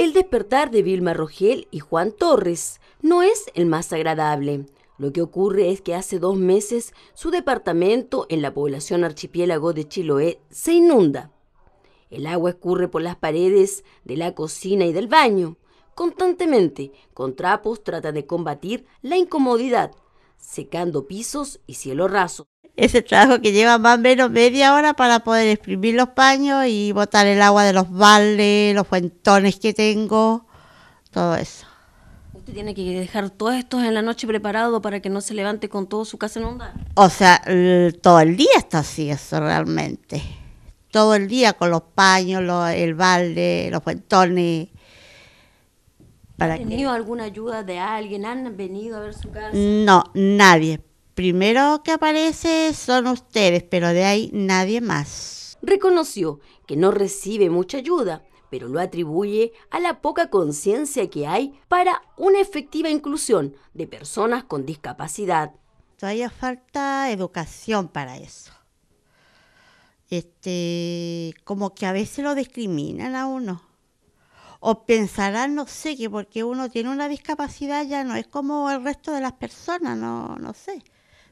El despertar de Vilma Rogel y Juan Torres no es el más agradable. Lo que ocurre es que hace dos meses su departamento en la población archipiélago de Chiloé se inunda. El agua escurre por las paredes de la cocina y del baño. Constantemente, con trapos trata de combatir la incomodidad, secando pisos y cielo raso. Ese trabajo que lleva más o menos media hora para poder exprimir los paños y botar el agua de los baldes, los fuentones que tengo, todo eso. Usted tiene que dejar todos estos en la noche preparado para que no se levante con todo su casa en onda? O sea, todo el día está así eso realmente. Todo el día con los paños, el balde, los fuentones, ¿Han tenido alguna ayuda de alguien? ¿Han venido a ver su casa? No, nadie. Primero que aparece son ustedes, pero de ahí nadie más. Reconoció que no recibe mucha ayuda, pero lo atribuye a la poca conciencia que hay para una efectiva inclusión de personas con discapacidad. Todavía falta educación para eso. Este, como que a veces lo discriminan a uno o pensarán, no sé, que porque uno tiene una discapacidad ya no es como el resto de las personas, no, no sé.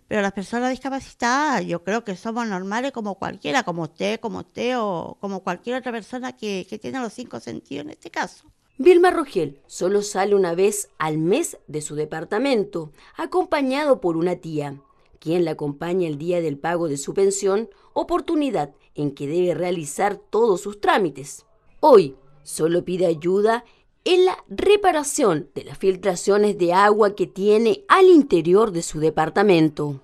Pero las personas discapacitadas yo creo que somos normales como cualquiera, como usted, como usted o como cualquier otra persona que, que tiene los cinco sentidos en este caso. Vilma Rogel solo sale una vez al mes de su departamento, acompañado por una tía, quien la acompaña el día del pago de su pensión, oportunidad en que debe realizar todos sus trámites. Hoy, Solo pide ayuda en la reparación de las filtraciones de agua que tiene al interior de su departamento.